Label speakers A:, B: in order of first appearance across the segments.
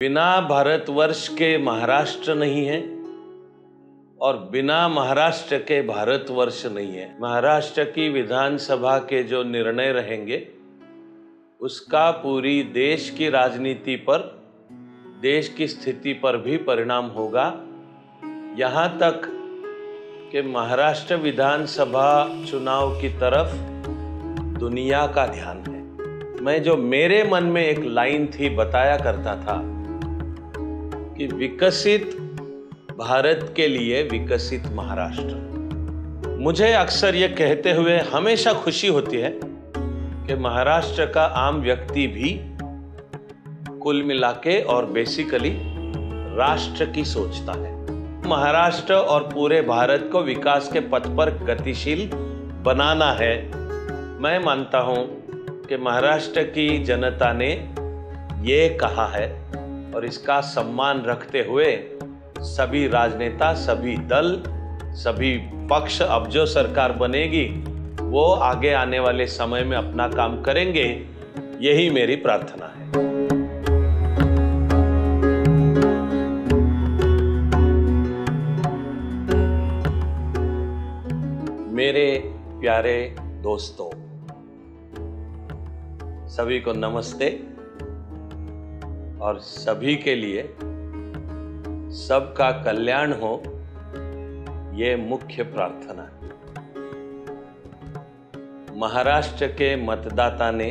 A: बिना भारतवर्ष के महाराष्ट्र नहीं है और बिना महाराष्ट्र के भारतवर्ष नहीं है महाराष्ट्र की विधानसभा के जो निर्णय रहेंगे उसका पूरी देश की राजनीति पर देश की स्थिति पर भी परिणाम होगा यहाँ तक कि महाराष्ट्र विधानसभा चुनाव की तरफ दुनिया का ध्यान है मैं जो मेरे मन में एक लाइन थी बताया करता था कि विकसित भारत के लिए विकसित महाराष्ट्र मुझे अक्सर ये कहते हुए हमेशा खुशी होती है कि महाराष्ट्र का आम व्यक्ति भी कुल मिला के और बेसिकली राष्ट्र की सोचता है महाराष्ट्र और पूरे भारत को विकास के पथ पर गतिशील बनाना है मैं मानता हूं कि महाराष्ट्र की जनता ने ये कहा है और इसका सम्मान रखते हुए सभी राजनेता सभी दल सभी पक्ष अब जो सरकार बनेगी वो आगे आने वाले समय में अपना काम करेंगे यही मेरी प्रार्थना है मेरे प्यारे दोस्तों सभी को नमस्ते और सभी के लिए सबका कल्याण हो ये मुख्य प्रार्थना है महाराष्ट्र के मतदाता ने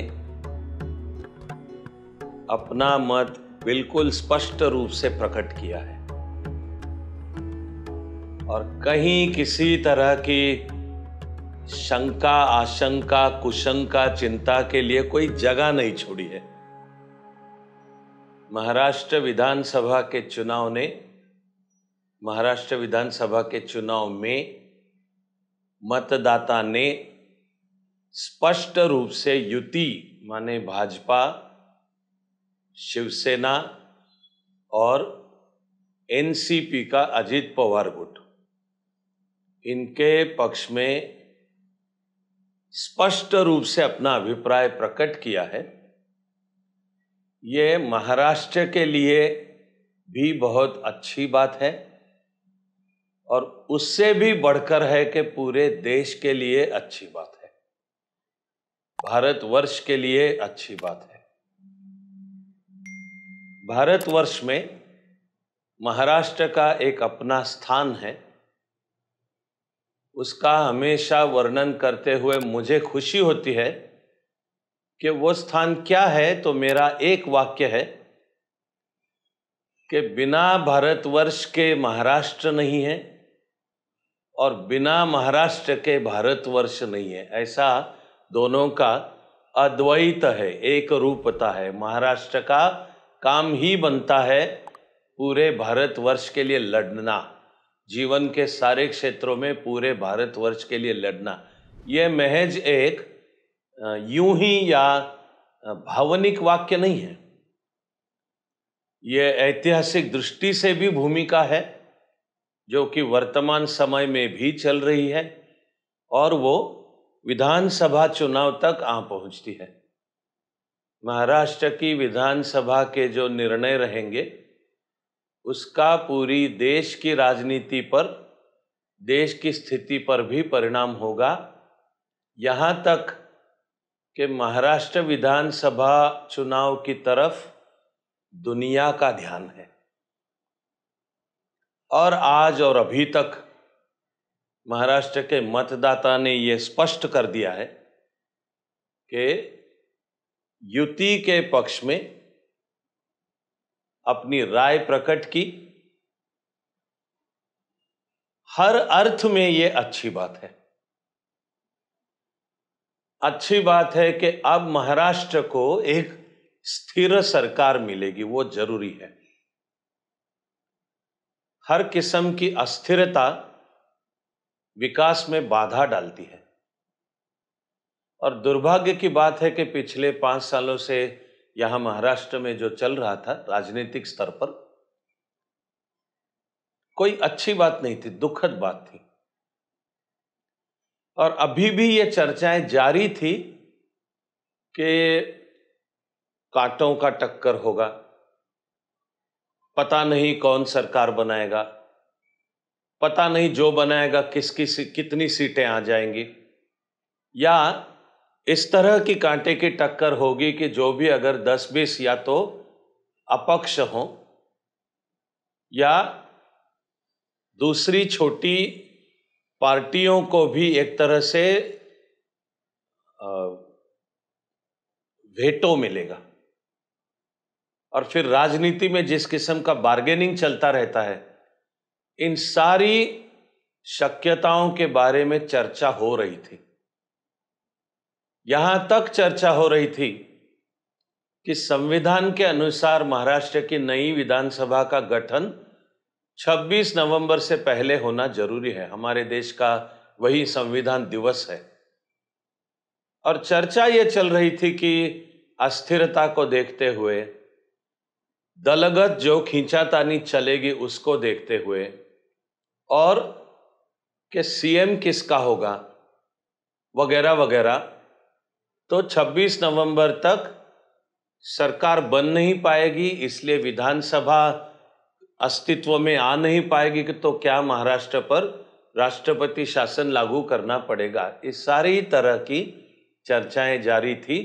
A: अपना मत बिल्कुल स्पष्ट रूप से प्रकट किया है और कहीं किसी तरह की शंका आशंका कुशंका चिंता के लिए कोई जगह नहीं छोड़ी है महाराष्ट्र विधानसभा के चुनाव ने महाराष्ट्र विधानसभा के चुनाव में मतदाता ने स्पष्ट रूप से युति माने भाजपा शिवसेना और एनसीपी का अजीत पवार गुट इनके पक्ष में स्पष्ट रूप से अपना अभिप्राय प्रकट किया है ये महाराष्ट्र के लिए भी बहुत अच्छी बात है और उससे भी बढ़कर है कि पूरे देश के लिए अच्छी बात है भारतवर्ष के लिए अच्छी बात है भारतवर्ष में महाराष्ट्र का एक अपना स्थान है उसका हमेशा वर्णन करते हुए मुझे खुशी होती है कि वो स्थान क्या है तो मेरा एक वाक्य है कि बिना भारतवर्ष के महाराष्ट्र नहीं है और बिना महाराष्ट्र के भारतवर्ष नहीं है ऐसा दोनों का अद्वैत है एक रूपता है महाराष्ट्र का काम ही बनता है पूरे भारतवर्ष के लिए लड़ना जीवन के सारे क्षेत्रों में पूरे भारतवर्ष के लिए लड़ना यह महज एक यूं ही या भावनिक वाक्य नहीं है यह ऐतिहासिक दृष्टि से भी भूमिका है जो कि वर्तमान समय में भी चल रही है और वो विधानसभा चुनाव तक आ पहुंचती है महाराष्ट्र की विधानसभा के जो निर्णय रहेंगे उसका पूरी देश की राजनीति पर देश की स्थिति पर भी परिणाम होगा यहाँ तक कि महाराष्ट्र विधानसभा चुनाव की तरफ दुनिया का ध्यान है और आज और अभी तक महाराष्ट्र के मतदाता ने यह स्पष्ट कर दिया है कि युति के पक्ष में अपनी राय प्रकट की हर अर्थ में ये अच्छी बात है अच्छी बात है कि अब महाराष्ट्र को एक स्थिर सरकार मिलेगी वो जरूरी है हर किस्म की अस्थिरता विकास में बाधा डालती है और दुर्भाग्य की बात है कि पिछले पांच सालों से यहां महाराष्ट्र में जो चल रहा था राजनीतिक स्तर पर कोई अच्छी बात नहीं थी दुखद बात थी और अभी भी ये चर्चाएं जारी थी कि कांटों का टक्कर होगा पता नहीं कौन सरकार बनाएगा पता नहीं जो बनाएगा किसकी सी, कितनी सीटें आ जाएंगी या इस तरह की कांटे की टक्कर होगी कि जो भी अगर 10-20 या तो अपक्ष हो या दूसरी छोटी पार्टियों को भी एक तरह से वेटो मिलेगा और फिर राजनीति में जिस किस्म का बार्गेनिंग चलता रहता है इन सारी शक्यताओं के बारे में चर्चा हो रही थी यहां तक चर्चा हो रही थी कि संविधान के अनुसार महाराष्ट्र की नई विधानसभा का गठन 26 नवंबर से पहले होना जरूरी है हमारे देश का वही संविधान दिवस है और चर्चा ये चल रही थी कि अस्थिरता को देखते हुए दलगत जो खींचातानी चलेगी उसको देखते हुए और कि सीएम किसका होगा वगैरह वगैरह तो 26 नवंबर तक सरकार बन नहीं पाएगी इसलिए विधानसभा अस्तित्व में आ नहीं पाएगी कि तो क्या महाराष्ट्र पर राष्ट्रपति शासन लागू करना पड़ेगा इस सारी तरह की चर्चाएं जारी थी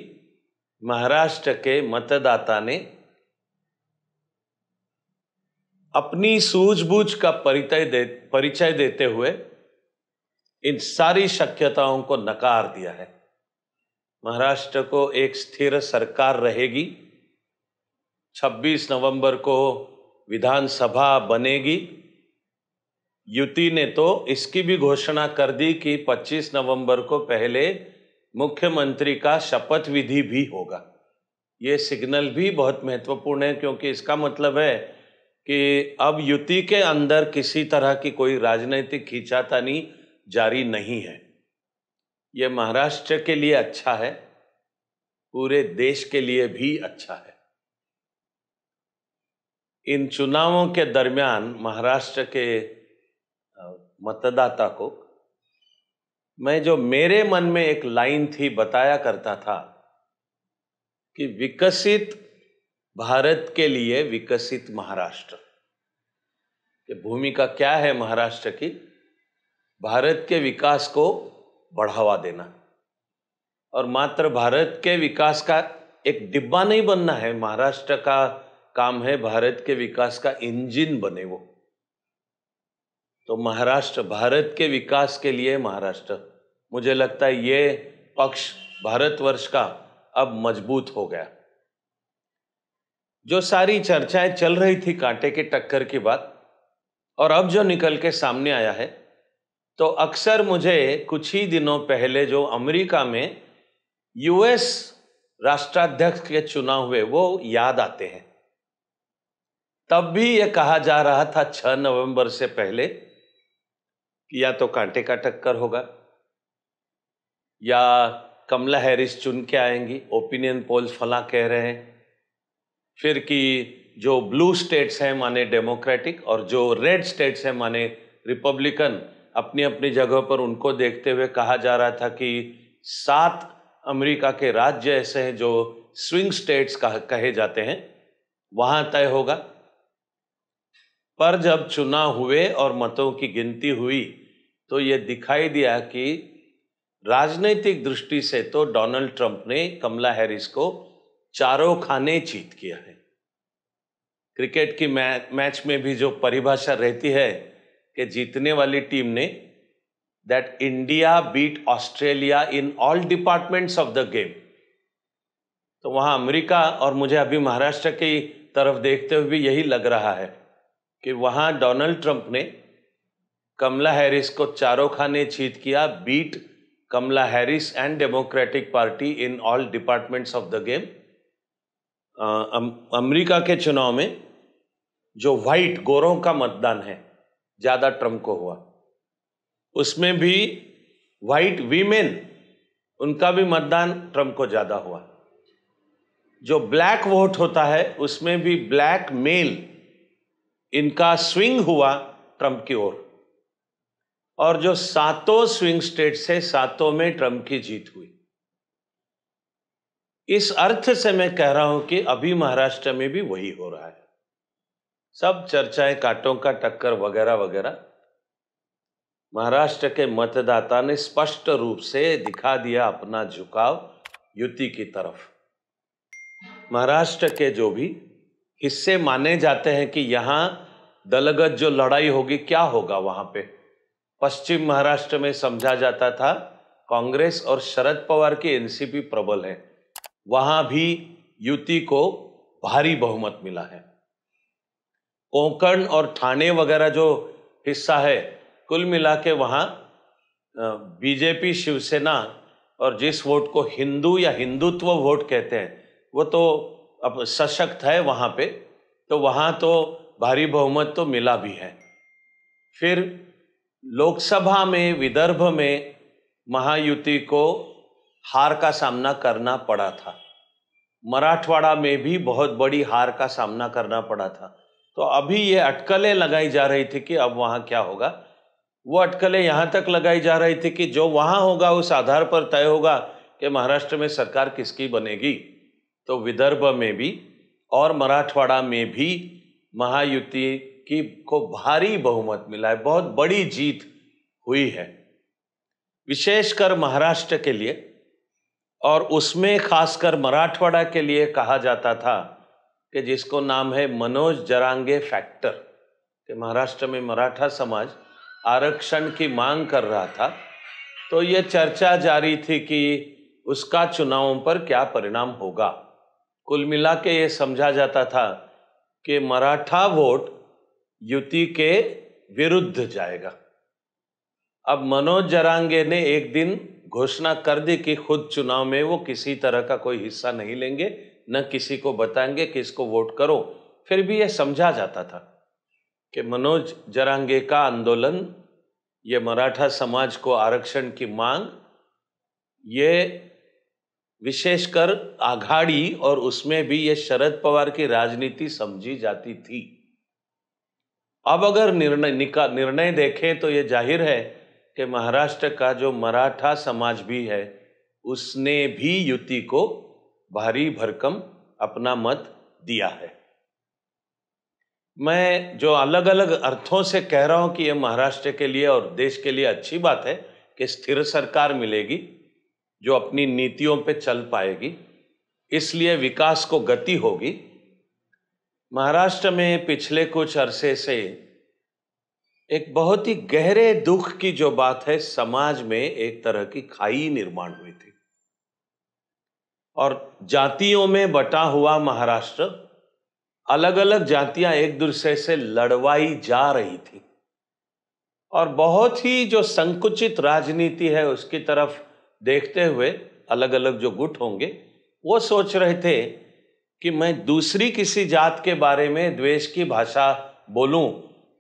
A: महाराष्ट्र के मतदाता ने अपनी सूझबूझ का परिचय दे परिचय देते हुए इन सारी शक्यताओं को नकार दिया है महाराष्ट्र को एक स्थिर सरकार रहेगी 26 नवंबर को विधानसभा बनेगी युति ने तो इसकी भी घोषणा कर दी कि 25 नवंबर को पहले मुख्यमंत्री का शपथ विधि भी होगा ये सिग्नल भी बहुत महत्वपूर्ण है क्योंकि इसका मतलब है कि अब युति के अंदर किसी तरह की कोई राजनीतिक खींचातानी जारी नहीं है ये महाराष्ट्र के लिए अच्छा है पूरे देश के लिए भी अच्छा है इन चुनावों के दरमियान महाराष्ट्र के मतदाता को मैं जो मेरे मन में एक लाइन थी बताया करता था कि विकसित भारत के लिए विकसित महाराष्ट्र कि भूमिका क्या है महाराष्ट्र की भारत के विकास को बढ़ावा देना और मात्र भारत के विकास का एक डिब्बा नहीं बनना है महाराष्ट्र का काम है भारत के विकास का इंजन बने वो तो महाराष्ट्र भारत के विकास के लिए महाराष्ट्र मुझे लगता है ये पक्ष भारतवर्ष का अब मजबूत हो गया जो सारी चर्चाएं चल रही थी कांटे के टक्कर की बात और अब जो निकल के सामने आया है तो अक्सर मुझे कुछ ही दिनों पहले जो अमेरिका में यूएस राष्ट्राध्यक्ष के चुनाव हुए वो याद आते हैं तब भी ये कहा जा रहा था 6 नवंबर से पहले कि या तो कांटे का टक्कर होगा या कमला हैरिस चुन के आएंगी ओपिनियन पोल्स फला कह रहे हैं फिर कि जो ब्लू स्टेट्स हैं माने डेमोक्रेटिक और जो रेड स्टेट्स हैं माने रिपब्लिकन अपनी अपनी जगह पर उनको देखते हुए कहा जा रहा था कि सात अमेरिका के राज्य ऐसे हैं जो स्विंग स्टेट्स कह, कहे जाते हैं वहाँ तय होगा पर जब चुनाव हुए और मतों की गिनती हुई तो ये दिखाई दिया कि राजनीतिक दृष्टि से तो डोनाल्ड ट्रंप ने कमला हैरिस को चारों खाने जीत किया है क्रिकेट की मै, मैच में भी जो परिभाषा रहती है कि जीतने वाली टीम ने that India beat Australia in all departments of the game तो वहाँ अमेरिका और मुझे अभी महाराष्ट्र की तरफ देखते हुए भी यही लग रहा है कि वहां डोनाल्ड ट्रंप ने कमला हैरिस को चारों खाने छीत किया beat Kamala Harris and Democratic Party in all departments of the game America के चुनाव में जो वाइट गोरों का मतदान है ज़्यादा ट्रंप को हुआ उसमें भी वाइट वीमेन उनका भी मतदान ट्रंप को ज़्यादा हुआ जो ब्लैक वोट होता है उसमें भी ब्लैक मेल इनका स्विंग हुआ ट्रंप की ओर और जो सातों स्विंग स्टेट से सातों में ट्रंप की जीत हुई इस अर्थ से मैं कह रहा हूं कि अभी महाराष्ट्र में भी वही हो रहा है सब चर्चाएं कांटों का टक्कर वगैरह वगैरह महाराष्ट्र के मतदाता ने स्पष्ट रूप से दिखा दिया अपना झुकाव युति की तरफ महाराष्ट्र के जो भी हिस्से माने जाते हैं कि यहाँ दलगत जो लड़ाई होगी क्या होगा वहाँ पे पश्चिम महाराष्ट्र में समझा जाता था कांग्रेस और शरद पवार की एनसीपी प्रबल है वहाँ भी युति को भारी बहुमत मिला है कोंकण और ठाणे वगैरह जो हिस्सा है कुल मिला के वहाँ बीजेपी शिवसेना और जिस वोट को हिंदू या हिंदुत्व वोट कहते हैं वो तो अब सशक्त है वहाँ पे तो वहाँ तो भारी बहुमत तो मिला भी है फिर लोकसभा में विदर्भ में महायुति को हार का सामना करना पड़ा था मराठवाड़ा में भी बहुत बड़ी हार का सामना करना पड़ा था तो अभी ये अटकलें लगाई जा रही थी कि अब वहाँ क्या होगा वो अटकलें यहाँ तक लगाई जा रही थी कि जो वहाँ होगा उस आधार पर तय होगा कि महाराष्ट्र में सरकार किसकी बनेगी तो विदर्भ में भी और मराठवाड़ा में भी महायुति की को भारी बहुमत मिला है बहुत बड़ी जीत हुई है विशेषकर महाराष्ट्र के लिए और उसमें खासकर मराठवाड़ा के लिए कहा जाता था कि जिसको नाम है मनोज जरांगे फैक्टर कि महाराष्ट्र में मराठा समाज आरक्षण की मांग कर रहा था तो ये चर्चा जारी थी कि उसका चुनावों पर क्या परिणाम होगा कुल मिला के ये समझा जाता था कि मराठा वोट युति के विरुद्ध जाएगा अब मनोज जरांगे ने एक दिन घोषणा कर दी कि खुद चुनाव में वो किसी तरह का कोई हिस्सा नहीं लेंगे न किसी को बताएंगे कि इसको वोट करो फिर भी ये समझा जाता था कि मनोज जरांगे का आंदोलन ये मराठा समाज को आरक्षण की मांग ये विशेषकर आघाड़ी और उसमें भी ये शरद पवार की राजनीति समझी जाती थी अब अगर निर्णय निका निर्णय देखें तो ये जाहिर है कि महाराष्ट्र का जो मराठा समाज भी है उसने भी युति को भारी भरकम अपना मत दिया है मैं जो अलग अलग अर्थों से कह रहा हूं कि यह महाराष्ट्र के लिए और देश के लिए अच्छी बात है कि स्थिर सरकार मिलेगी जो अपनी नीतियों पे चल पाएगी इसलिए विकास को गति होगी महाराष्ट्र में पिछले कुछ अरसे से एक बहुत ही गहरे दुख की जो बात है समाज में एक तरह की खाई निर्माण हुई थी और जातियों में बटा हुआ महाराष्ट्र अलग अलग जातियां एक दूसरे से लड़वाई जा रही थी और बहुत ही जो संकुचित राजनीति है उसकी तरफ देखते हुए अलग अलग जो गुट होंगे वो सोच रहे थे कि मैं दूसरी किसी जात के बारे में द्वेष की भाषा बोलूं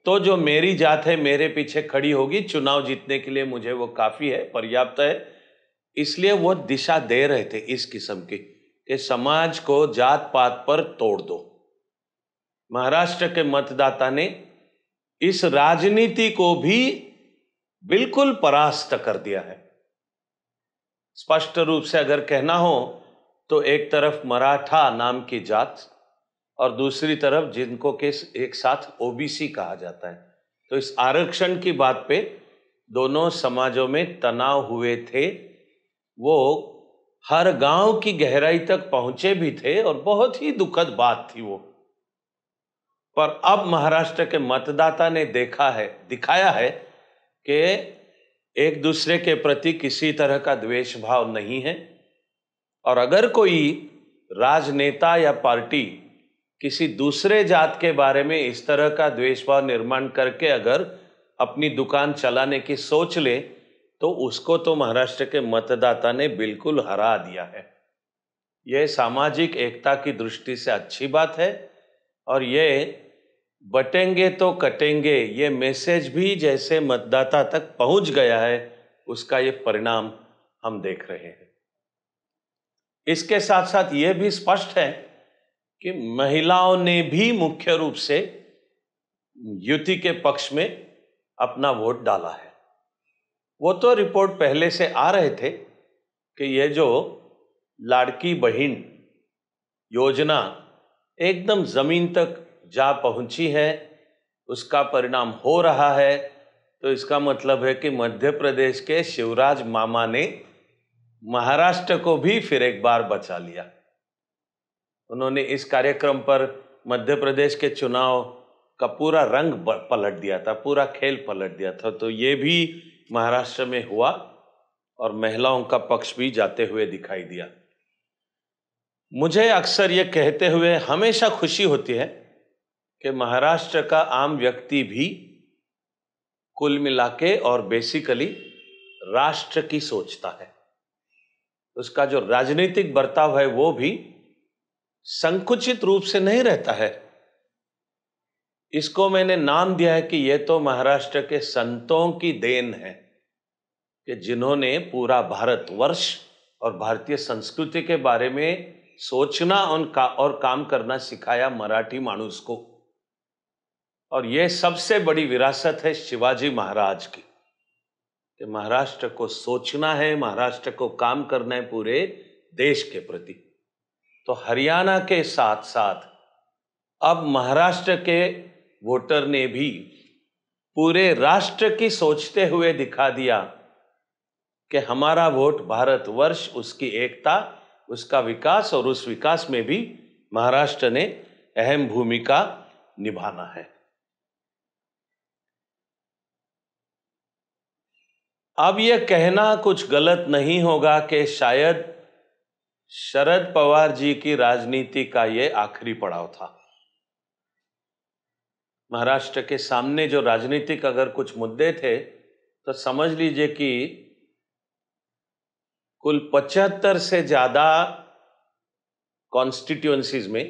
A: तो जो मेरी जात है मेरे पीछे खड़ी होगी चुनाव जीतने के लिए मुझे वो काफ़ी है पर्याप्त है इसलिए वो दिशा दे रहे थे इस किस्म की कि समाज को जात पात पर तोड़ दो महाराष्ट्र के मतदाता ने इस राजनीति को भी बिल्कुल परास्त कर दिया है स्पष्ट रूप से अगर कहना हो तो एक तरफ मराठा नाम की जात और दूसरी तरफ जिनको के एक साथ ओबीसी कहा जाता है तो इस आरक्षण की बात पे दोनों समाजों में तनाव हुए थे वो हर गांव की गहराई तक पहुंचे भी थे और बहुत ही दुखद बात थी वो पर अब महाराष्ट्र के मतदाता ने देखा है दिखाया है कि एक दूसरे के प्रति किसी तरह का द्वेष भाव नहीं है और अगर कोई राजनेता या पार्टी किसी दूसरे जात के बारे में इस तरह का द्वेष भाव निर्माण करके अगर अपनी दुकान चलाने की सोच ले तो उसको तो महाराष्ट्र के मतदाता ने बिल्कुल हरा दिया है यह सामाजिक एकता की दृष्टि से अच्छी बात है और यह बटेंगे तो कटेंगे ये मैसेज भी जैसे मतदाता तक पहुंच गया है उसका ये परिणाम हम देख रहे हैं इसके साथ साथ ये भी स्पष्ट है कि महिलाओं ने भी मुख्य रूप से युति के पक्ष में अपना वोट डाला है वो तो रिपोर्ट पहले से आ रहे थे कि ये जो लाड़की बहन योजना एकदम ज़मीन तक जा पहुंची है उसका परिणाम हो रहा है तो इसका मतलब है कि मध्य प्रदेश के शिवराज मामा ने महाराष्ट्र को भी फिर एक बार बचा लिया उन्होंने इस कार्यक्रम पर मध्य प्रदेश के चुनाव का पूरा रंग पलट दिया था पूरा खेल पलट दिया था तो ये भी महाराष्ट्र में हुआ और महिलाओं का पक्ष भी जाते हुए दिखाई दिया मुझे अक्सर ये कहते हुए हमेशा खुशी होती है कि महाराष्ट्र का आम व्यक्ति भी कुल मिला के और बेसिकली राष्ट्र की सोचता है उसका जो राजनीतिक बर्ताव है वो भी संकुचित रूप से नहीं रहता है इसको मैंने नाम दिया है कि यह तो महाराष्ट्र के संतों की देन है कि जिन्होंने पूरा भारतवर्ष और भारतीय संस्कृति के बारे में सोचना उनका और काम करना सिखाया मराठी मानूस को और यह सबसे बड़ी विरासत है शिवाजी महाराज की कि महाराष्ट्र को सोचना है महाराष्ट्र को काम करना है पूरे देश के प्रति तो हरियाणा के साथ साथ अब महाराष्ट्र के वोटर ने भी पूरे राष्ट्र की सोचते हुए दिखा दिया कि हमारा वोट भारतवर्ष उसकी एकता उसका विकास और उस विकास में भी महाराष्ट्र ने अहम भूमिका निभाना है अब यह कहना कुछ गलत नहीं होगा कि शायद शरद पवार जी की राजनीति का ये आखिरी पड़ाव था महाराष्ट्र के सामने जो राजनीतिक अगर कुछ मुद्दे थे तो समझ लीजिए कि कुल पचहत्तर से ज़्यादा कॉन्स्टिट्युएंसीज में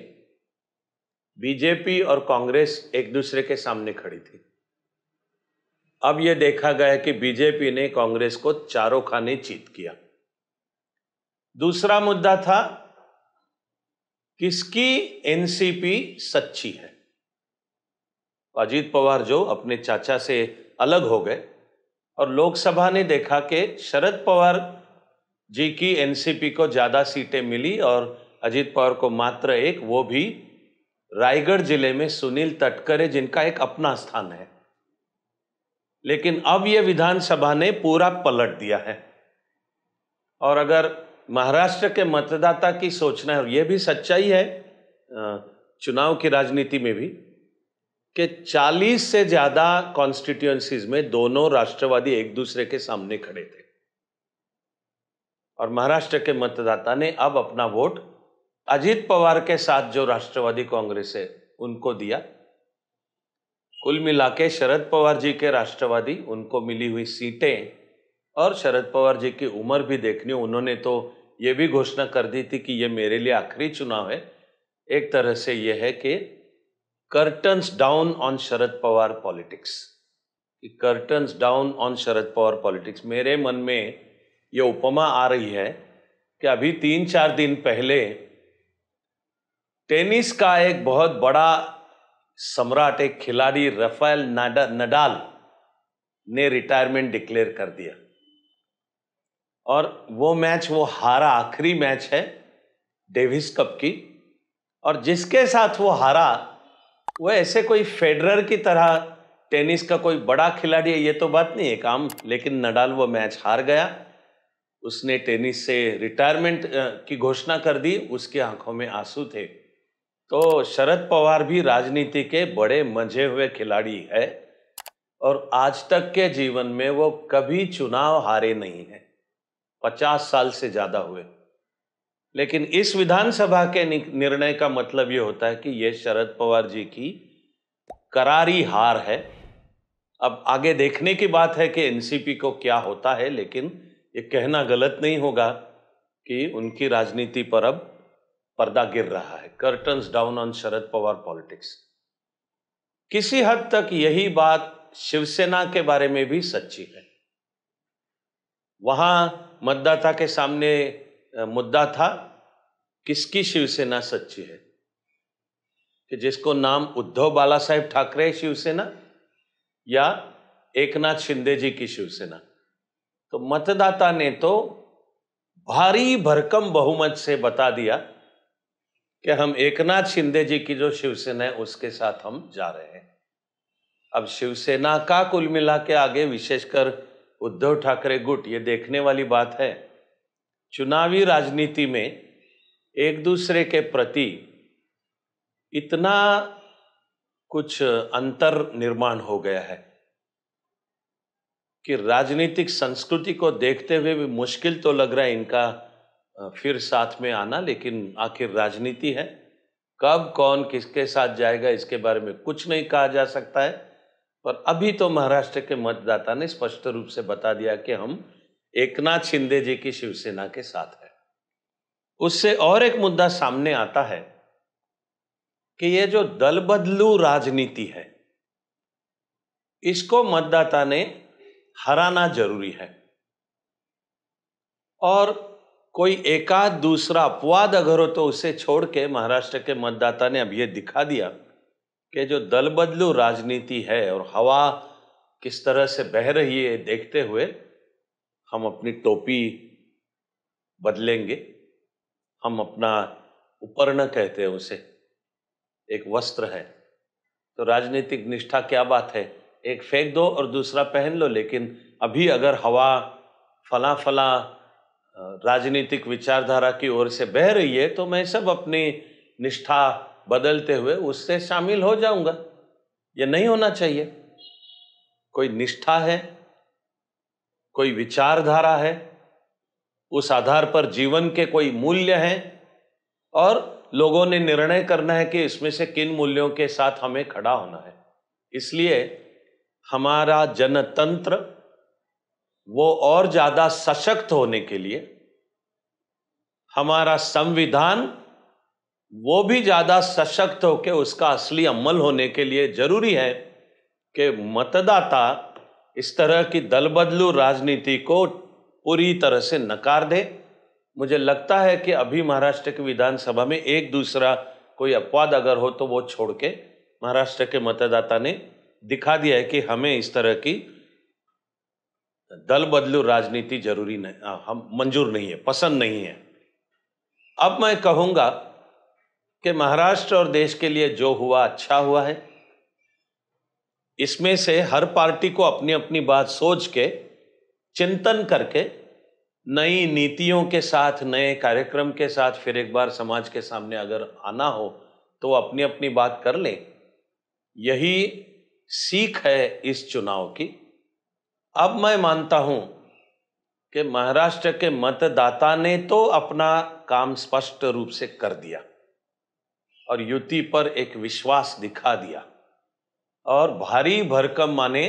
A: बीजेपी और कांग्रेस एक दूसरे के सामने खड़ी थी अब यह देखा गया कि बीजेपी ने कांग्रेस को चारों खाने चीत किया दूसरा मुद्दा था किसकी एनसीपी सच्ची है अजीत पवार जो अपने चाचा से अलग हो गए और लोकसभा ने देखा कि शरद पवार जी की एनसीपी को ज़्यादा सीटें मिली और अजीत पवार को मात्र एक वो भी रायगढ़ जिले में सुनील तटकरे जिनका एक अपना स्थान है लेकिन अब यह विधानसभा ने पूरा पलट दिया है और अगर महाराष्ट्र के मतदाता की सोचना है यह भी सच्चाई है चुनाव की राजनीति में भी कि 40 से ज़्यादा कॉन्स्टिट्यूएंसीज में दोनों राष्ट्रवादी एक दूसरे के सामने खड़े थे और महाराष्ट्र के मतदाता ने अब अपना वोट अजीत पवार के साथ जो राष्ट्रवादी कांग्रेस है उनको दिया कुल मिला के शरद पवार जी के राष्ट्रवादी उनको मिली हुई सीटें और शरद पवार जी की उम्र भी देखनी उन्होंने तो ये भी घोषणा कर दी थी कि ये मेरे लिए आखिरी चुनाव है एक तरह से ये है कि curtains down on Sharad Pawar politics कि curtains down on Sharad Pawar politics मेरे मन में ये उपमा आ रही है कि अभी तीन चार दिन पहले टेनिस का एक बहुत बड़ा सम्राट एक खिलाड़ी रफेल नडाल ने रिटायरमेंट डिक्लेयर कर दिया और वो मैच वो हारा आखिरी मैच है डेविस कप की और जिसके साथ वो हारा वो ऐसे कोई फेडरर की तरह टेनिस का कोई बड़ा खिलाड़ी है ये तो बात नहीं है काम लेकिन नडाल वो मैच हार गया उसने टेनिस से रिटायरमेंट की घोषणा कर दी उसकी आंखों में आंसू थे तो शरद पवार भी राजनीति के बड़े मंझे हुए खिलाड़ी है और आज तक के जीवन में वो कभी चुनाव हारे नहीं है पचास साल से ज़्यादा हुए लेकिन इस विधानसभा के निर्णय का मतलब ये होता है कि ये शरद पवार जी की करारी हार है अब आगे देखने की बात है कि एनसीपी को क्या होता है लेकिन ये कहना गलत नहीं होगा कि उनकी राजनीति पर अब पर्दा गिर रहा है curtains down on Sharad Pawar politics किसी हद तक यही बात शिवसेना के बारे में भी सच्ची है वहां मतदाता के सामने मुद्दा था किसकी शिवसेना सच्ची है कि जिसको नाम उद्धव बाला साहेब ठाकरे शिवसेना या एकनाथ शिंदे जी की शिवसेना तो मतदाता ने तो भारी भरकम बहुमत से बता दिया कि हम एकनाथ शिंदे जी की जो शिवसेना है उसके साथ हम जा रहे हैं अब शिवसेना का कुल मिला के आगे विशेषकर उद्धव ठाकरे गुट ये देखने वाली बात है चुनावी राजनीति में एक दूसरे के प्रति इतना कुछ अंतर निर्माण हो गया है कि राजनीतिक संस्कृति को देखते हुए भी मुश्किल तो लग रहा है इनका फिर साथ में आना लेकिन आखिर राजनीति है कब कौन किसके साथ जाएगा इसके बारे में कुछ नहीं कहा जा सकता है पर अभी तो महाराष्ट्र के मतदाता ने स्पष्ट रूप से बता दिया कि हम एकनाथ शिंदे जी की शिवसेना के साथ है उससे और एक मुद्दा सामने आता है कि ये जो दल बदलू राजनीति है इसको मतदाता ने हराना जरूरी है और कोई एकाध दूसरा अपवाद अगर हो तो उसे छोड़ के महाराष्ट्र के मतदाता ने अब ये दिखा दिया कि जो दल बदलू राजनीति है और हवा किस तरह से बह रही है देखते हुए हम अपनी टोपी बदलेंगे हम अपना उपर्ण कहते हैं उसे एक वस्त्र है तो राजनीतिक निष्ठा क्या बात है एक फेंक दो और दूसरा पहन लो लेकिन अभी अगर हवा फला फला राजनीतिक विचारधारा की ओर से बह रही है तो मैं सब अपनी निष्ठा बदलते हुए उससे शामिल हो जाऊंगा ये नहीं होना चाहिए कोई निष्ठा है कोई विचारधारा है उस आधार पर जीवन के कोई मूल्य हैं और लोगों ने निर्णय करना है कि इसमें से किन मूल्यों के साथ हमें खड़ा होना है इसलिए हमारा जनतंत्र वो और ज़्यादा सशक्त होने के लिए हमारा संविधान वो भी ज़्यादा सशक्त होकर उसका असली अमल होने के लिए ज़रूरी है कि मतदाता इस तरह की दलबदलू राजनीति को पूरी तरह से नकार दे मुझे लगता है कि अभी महाराष्ट्र के विधानसभा में एक दूसरा कोई अपवाद अगर हो तो वो छोड़ के महाराष्ट्र के मतदाता ने दिखा दिया है कि हमें इस तरह की दल बदलू राजनीति जरूरी नहीं हम मंजूर नहीं है पसंद नहीं है अब मैं कहूंगा कि महाराष्ट्र और देश के लिए जो हुआ अच्छा हुआ है इसमें से हर पार्टी को अपनी अपनी बात सोच के चिंतन करके नई नीतियों के साथ नए कार्यक्रम के साथ फिर एक बार समाज के सामने अगर आना हो तो अपनी अपनी बात कर ले यही सीख है इस चुनाव की अब मैं मानता हूं कि महाराष्ट्र के मतदाता ने तो अपना काम स्पष्ट रूप से कर दिया और युति पर एक विश्वास दिखा दिया और भारी भरकम माने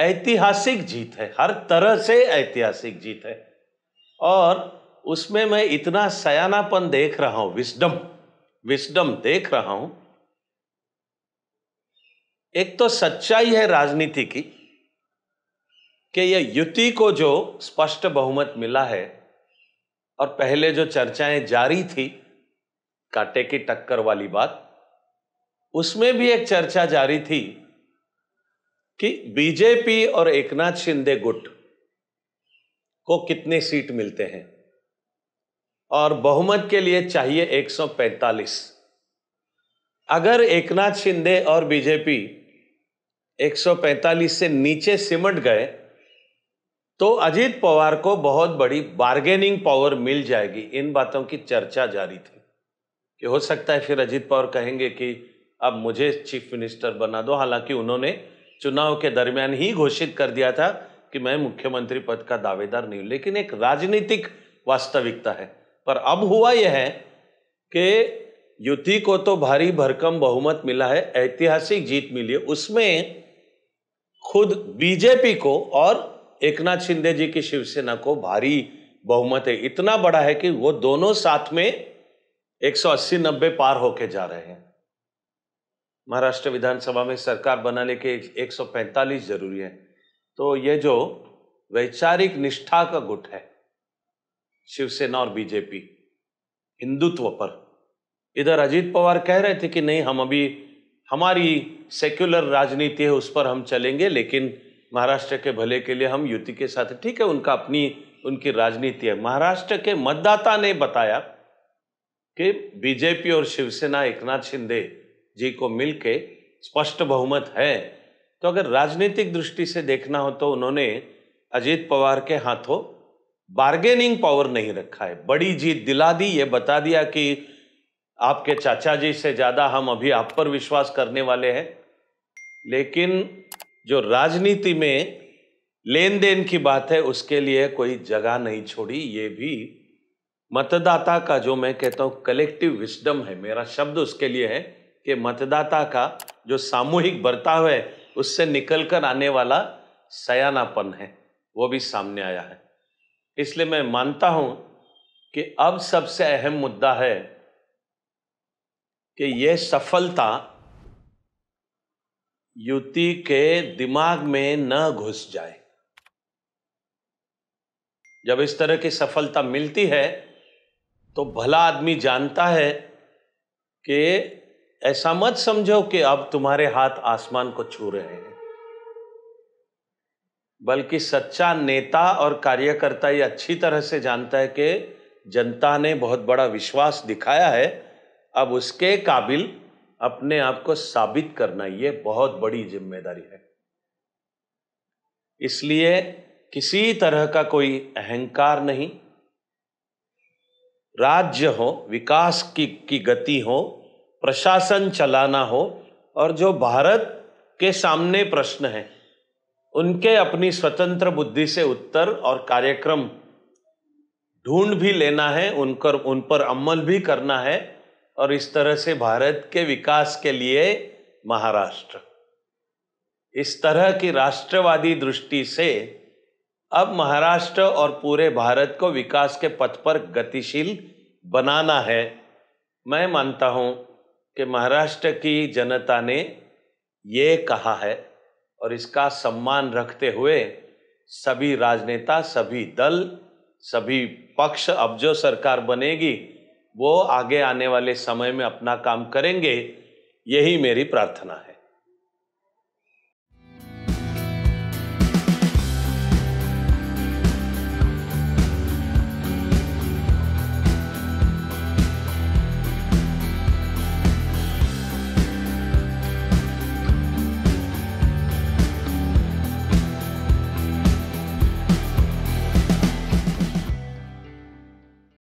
A: ऐतिहासिक जीत है हर तरह से ऐतिहासिक जीत है और उसमें मैं इतना सयानापन देख रहा हूं विस्डम विस्डम देख रहा हूं एक तो सच्चाई है राजनीति की कि यह युति को जो स्पष्ट बहुमत मिला है और पहले जो चर्चाएं जारी थी काटे की टक्कर वाली बात उसमें भी एक चर्चा जारी थी कि बीजेपी और एकनाथ शिंदे गुट को कितने सीट मिलते हैं और बहुमत के लिए चाहिए 145 अगर एकनाथ शिंदे और बीजेपी 145 से नीचे सिमट गए तो अजीत पवार को बहुत बड़ी बार्गेनिंग पावर मिल जाएगी इन बातों की चर्चा जारी थी कि हो सकता है फिर अजीत पवार कहेंगे कि अब मुझे चीफ मिनिस्टर बना दो हालांकि उन्होंने चुनाव के दरमियान ही घोषित कर दिया था कि मैं मुख्यमंत्री पद का दावेदार नहीं हूं लेकिन एक राजनीतिक वास्तविकता है पर अब हुआ यह है कि युति को तो भारी भरकम बहुमत मिला है ऐतिहासिक जीत मिली है उसमें खुद बीजेपी को और एक नाथ शिंदे जी की शिवसेना को भारी बहुमत है इतना बड़ा है कि वो दोनों साथ में 180 नब्बे पार होके जा रहे हैं महाराष्ट्र विधानसभा में सरकार बनाने के 145 जरूरी है तो ये जो वैचारिक निष्ठा का गुट है शिवसेना और बीजेपी हिंदुत्व पर इधर अजीत पवार कह रहे थे कि नहीं हम अभी हमारी सेक्युलर राजनीति है उस पर हम चलेंगे लेकिन महाराष्ट्र के भले के लिए हम युति के साथ ठीक है उनका अपनी उनकी राजनीति है महाराष्ट्र के मतदाता ने बताया कि बीजेपी और शिवसेना एक नाथ शिंदे जी को मिलके स्पष्ट बहुमत है तो अगर राजनीतिक दृष्टि से देखना हो तो उन्होंने अजीत पवार के हाथों बार्गेनिंग पावर नहीं रखा है बड़ी जीत दिला दी ये बता दिया कि आपके चाचा जी से ज़्यादा हम अभी आप पर विश्वास करने वाले हैं लेकिन जो राजनीति में लेन देन की बात है उसके लिए कोई जगह नहीं छोड़ी ये भी मतदाता का जो मैं कहता हूँ कलेक्टिव विस्डम है मेरा शब्द उसके लिए है कि मतदाता का जो सामूहिक बर्ताव है उससे निकलकर आने वाला सयानापन है वो भी सामने आया है इसलिए मैं मानता हूँ कि अब सबसे अहम मुद्दा है कि यह सफलता युति के दिमाग में न घुस जाए जब इस तरह की सफलता मिलती है तो भला आदमी जानता है कि ऐसा मत समझो कि अब तुम्हारे हाथ आसमान को छू रहे हैं बल्कि सच्चा नेता और कार्यकर्ता ये अच्छी तरह से जानता है कि जनता ने बहुत बड़ा विश्वास दिखाया है अब उसके काबिल अपने आप को साबित करना यह बहुत बड़ी जिम्मेदारी है इसलिए किसी तरह का कोई अहंकार नहीं राज्य हो विकास की की गति हो प्रशासन चलाना हो और जो भारत के सामने प्रश्न है उनके अपनी स्वतंत्र बुद्धि से उत्तर और कार्यक्रम ढूंढ भी लेना है उनकर उन पर अमल भी करना है और इस तरह से भारत के विकास के लिए महाराष्ट्र इस तरह की राष्ट्रवादी दृष्टि से अब महाराष्ट्र और पूरे भारत को विकास के पथ पर गतिशील बनाना है मैं मानता हूँ कि महाराष्ट्र की जनता ने ये कहा है और इसका सम्मान रखते हुए सभी राजनेता सभी दल सभी पक्ष अब जो सरकार बनेगी वो आगे आने वाले समय में अपना काम करेंगे यही मेरी प्रार्थना है